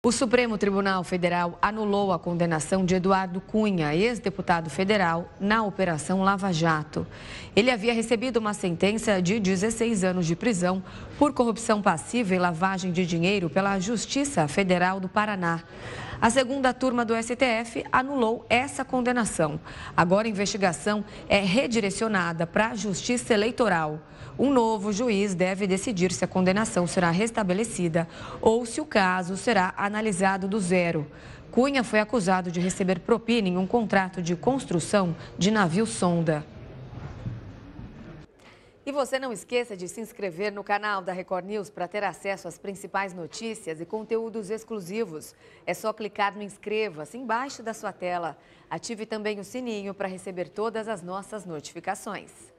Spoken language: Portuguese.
O Supremo Tribunal Federal anulou a condenação de Eduardo Cunha, ex-deputado federal, na Operação Lava Jato. Ele havia recebido uma sentença de 16 anos de prisão por corrupção passiva e lavagem de dinheiro pela Justiça Federal do Paraná. A segunda turma do STF anulou essa condenação. Agora a investigação é redirecionada para a Justiça Eleitoral. Um novo juiz deve decidir se a condenação será restabelecida ou se o caso será analisado do zero. Cunha foi acusado de receber propina em um contrato de construção de navio sonda. E você não esqueça de se inscrever no canal da Record News para ter acesso às principais notícias e conteúdos exclusivos. É só clicar no inscreva-se embaixo da sua tela. Ative também o sininho para receber todas as nossas notificações.